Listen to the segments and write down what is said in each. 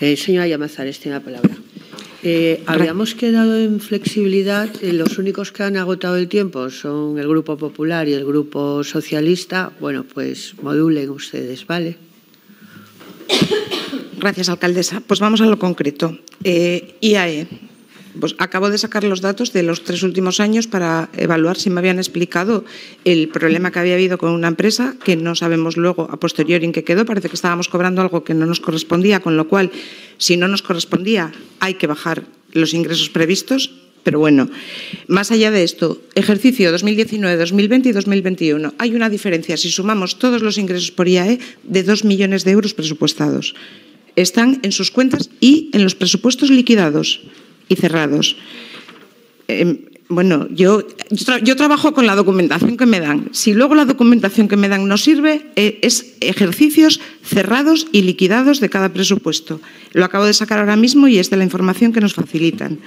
Eh, señora Llamazares, tiene la palabra. Eh, habíamos quedado en flexibilidad. Eh, los únicos que han agotado el tiempo son el Grupo Popular y el Grupo Socialista. Bueno, pues modulen ustedes, ¿vale? Gracias, alcaldesa. Pues vamos a lo concreto. IAE, pues acabo de sacar los datos de los tres últimos años para evaluar si me habían explicado el problema que había habido con una empresa, que no sabemos luego a posteriori en qué quedó. Parece que estábamos cobrando algo que no nos correspondía, con lo cual, si no nos correspondía, hay que bajar los ingresos previstos. Pero bueno, más allá de esto, ejercicio 2019, 2020 y 2021, hay una diferencia, si sumamos todos los ingresos por IAE, de dos millones de euros presupuestados. Están en sus cuentas y en los presupuestos liquidados y cerrados. Em, bueno, yo, yo, trabajo con la documentación que me dan. Si luego la documentación que me dan no sirve, eh, es ejercicios cerrados y liquidados de cada presupuesto. Lo acabo de sacar ahora mismo y es de la información que nos facilitan.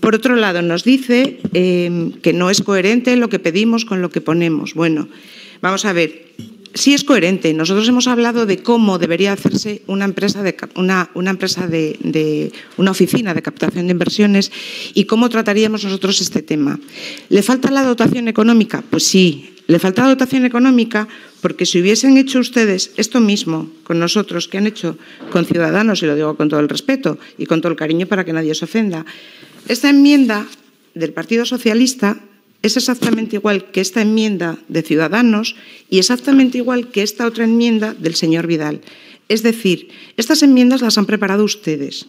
Por otro lado, nos dice em, que no es coherente lo que pedimos con lo que ponemos. Bueno, vamos a ver sí es coherente. Nosotros hemos hablado de cómo debería hacerse una empresa de una, una oficina de captación de inversiones y cómo trataríamos nosotros este tema. ¿Le falta la dotación económica? Pues sí. Le falta la dotación económica porque si hubiesen hecho ustedes esto mismo con nosotros que han hecho con Ciudadanos, y lo digo con todo el respeto y con todo el cariño para que nadie se ofenda, esta enmienda del Partido Socialista es exactamente igual que esta enmienda de Ciudadanos y exactamente igual que esta otra enmienda del señor Vidal. Es decir, estas enmiendas las han preparado ustedes.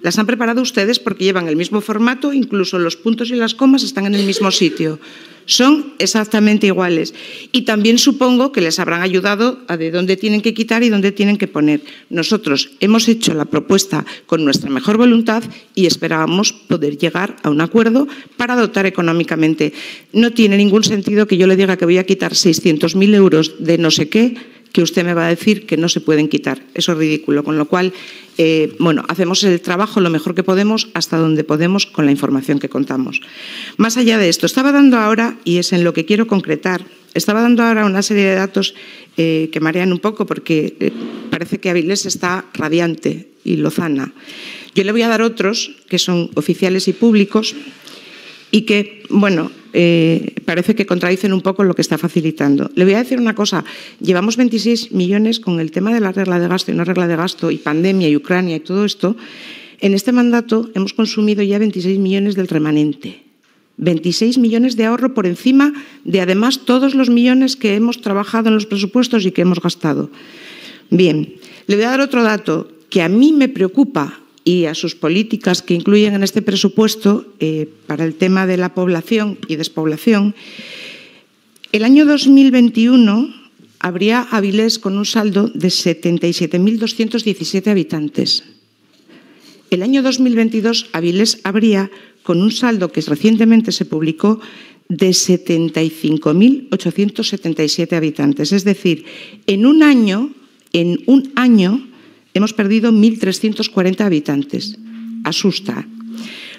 Las han preparado ustedes porque llevan el mismo formato, incluso los puntos y las comas están en el mismo sitio. Son exactamente iguales. Y también supongo que les habrán ayudado a de dónde tienen que quitar y dónde tienen que poner. Nosotros hemos hecho la propuesta con nuestra mejor voluntad y esperábamos poder llegar a un acuerdo para dotar económicamente. No tiene ningún sentido que yo le diga que voy a quitar 600.000 euros de no sé qué que usted me va a decir que no se pueden quitar. Eso es ridículo. Con lo cual, eh, bueno, hacemos el trabajo lo mejor que podemos hasta donde podemos con la información que contamos. Más allá de esto, estaba dando ahora, y es en lo que quiero concretar, estaba dando ahora una serie de datos eh, que marean un poco porque eh, parece que Avilés está radiante y lozana. Yo le voy a dar otros que son oficiales y públicos y que, bueno, parece que contradicen un poco lo que está facilitando. Le voy a decir una cosa, llevamos 26 millones con el tema de la regla de gasto y una regla de gasto y pandemia y Ucrania y todo esto. En este mandato hemos consumido ya 26 millones del remanente. 26 millones de ahorro por encima de además todos los millones que hemos trabajado en los presupuestos y que hemos gastado. Bien, le voy a dar otro dato que a mí me preocupa y a sus políticas que incluyen en este presupuesto eh, para el tema de la población y despoblación, el año 2021 habría Avilés con un saldo de 77.217 habitantes. El año 2022 Avilés habría con un saldo que recientemente se publicó de 75.877 habitantes. Es decir, en un año, en un año, Hemos perdido 1.340 habitantes. Asusta.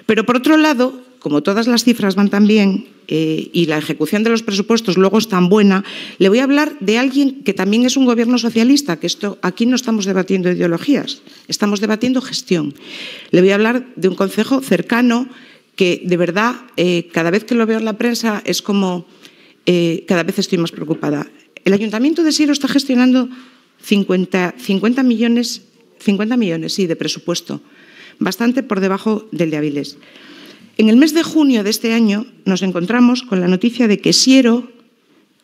Pero por otro lado, como todas las cifras van tan bien eh, y la ejecución de los presupuestos luego es tan buena, le voy a hablar de alguien que también es un gobierno socialista, que esto aquí no estamos debatiendo ideologías, estamos debatiendo gestión. Le voy a hablar de un consejo cercano que de verdad eh, cada vez que lo veo en la prensa es como eh, cada vez estoy más preocupada. El Ayuntamiento de Siro está gestionando 50, 50 millones 50 millones, sí, de presupuesto, bastante por debajo del de Avilés. En el mes de junio de este año nos encontramos con la noticia de que Siero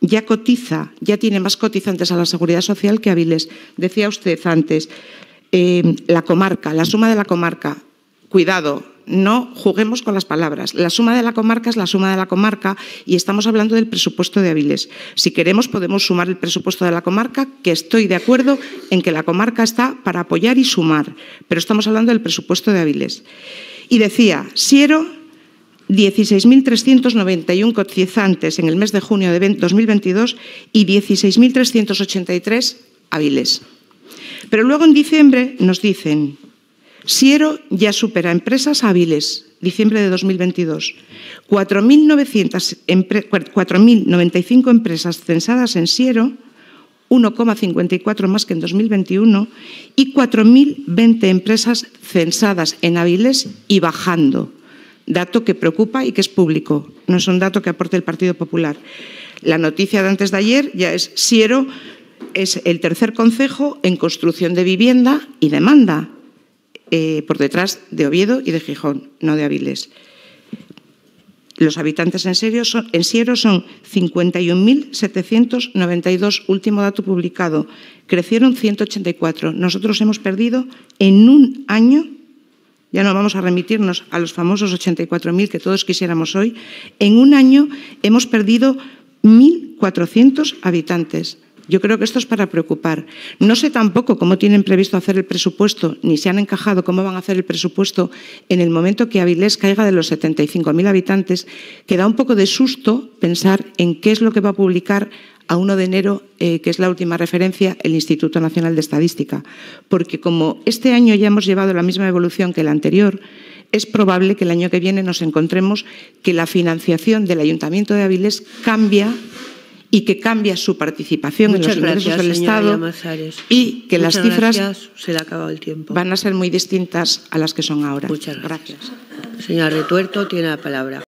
ya cotiza, ya tiene más cotizantes a la seguridad social que Avilés. Decía usted antes, eh, la comarca, la suma de la comarca. Cuidado, no juguemos con las palabras. La suma de la comarca es la suma de la comarca y estamos hablando del presupuesto de Avilés. Si queremos podemos sumar el presupuesto de la comarca, que estoy de acuerdo en que la comarca está para apoyar y sumar, pero estamos hablando del presupuesto de Avilés. Y decía, Siero 16.391 cotizantes en el mes de junio de 2022 y 16.383 hábiles. Pero luego en diciembre nos dicen Siero ya supera empresas hábiles, diciembre de 2022. 4.095 empresas censadas en Siero, 1,54 más que en 2021, y 4.020 empresas censadas en hábiles y bajando. Dato que preocupa y que es público, no es un dato que aporte el Partido Popular. La noticia de antes de ayer ya es Siero es el tercer concejo en construcción de vivienda y demanda eh, por detrás de Oviedo y de Gijón, no de Avilés. Los habitantes en, serio son, en son 51.792, último dato publicado. Crecieron 184. Nosotros hemos perdido en un año, ya no vamos a remitirnos a los famosos 84.000 que todos quisiéramos hoy, en un año hemos perdido 1.400 habitantes. Yo creo que esto es para preocupar. No sé tampoco cómo tienen previsto hacer el presupuesto, ni se han encajado cómo van a hacer el presupuesto en el momento que Avilés caiga de los 75.000 habitantes, que da un poco de susto pensar en qué es lo que va a publicar a 1 de enero, eh, que es la última referencia, el Instituto Nacional de Estadística. Porque como este año ya hemos llevado la misma evolución que el anterior, es probable que el año que viene nos encontremos que la financiación del Ayuntamiento de Avilés cambia y que cambia su participación en los ingresos del Estado y que las cifras se el tiempo. van a ser muy distintas a las que son ahora. Muchas gracias. gracias. Señora Retuerto, tiene la palabra.